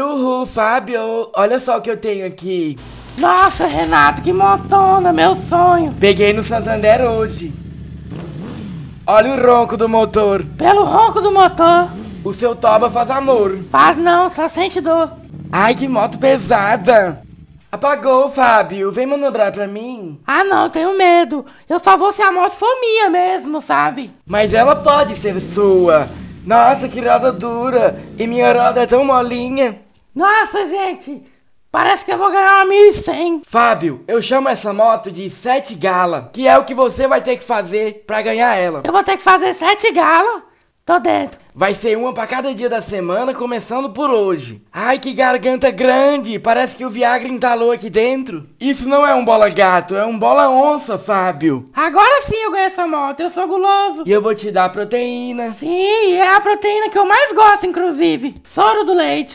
Uhul, Fábio, olha só o que eu tenho aqui. Nossa, Renato, que montona, meu sonho. Peguei no Santander hoje. Olha o ronco do motor. Pelo ronco do motor. O seu toba faz amor. Faz não, só sente dor. Ai, que moto pesada. Apagou, Fábio. Vem manobrar pra mim. Ah, não, tenho medo. Eu só vou se a moto for minha mesmo, sabe? Mas ela pode ser sua. Nossa, que roda dura. E minha roda é tão molinha. Nossa, gente! Parece que eu vou ganhar uma 1100. Fábio, eu chamo essa moto de 7 gala, que é o que você vai ter que fazer para ganhar ela. Eu vou ter que fazer 7 gala? Tô dentro. Vai ser uma para cada dia da semana, começando por hoje. Ai, que garganta grande! Parece que o Viagra entalou aqui dentro. Isso não é um bola gato, é um bola onça, Fábio. Agora sim eu ganho essa moto, eu sou guloso. E eu vou te dar proteína. Sim, é a proteína que eu mais gosto, inclusive. Soro do leite.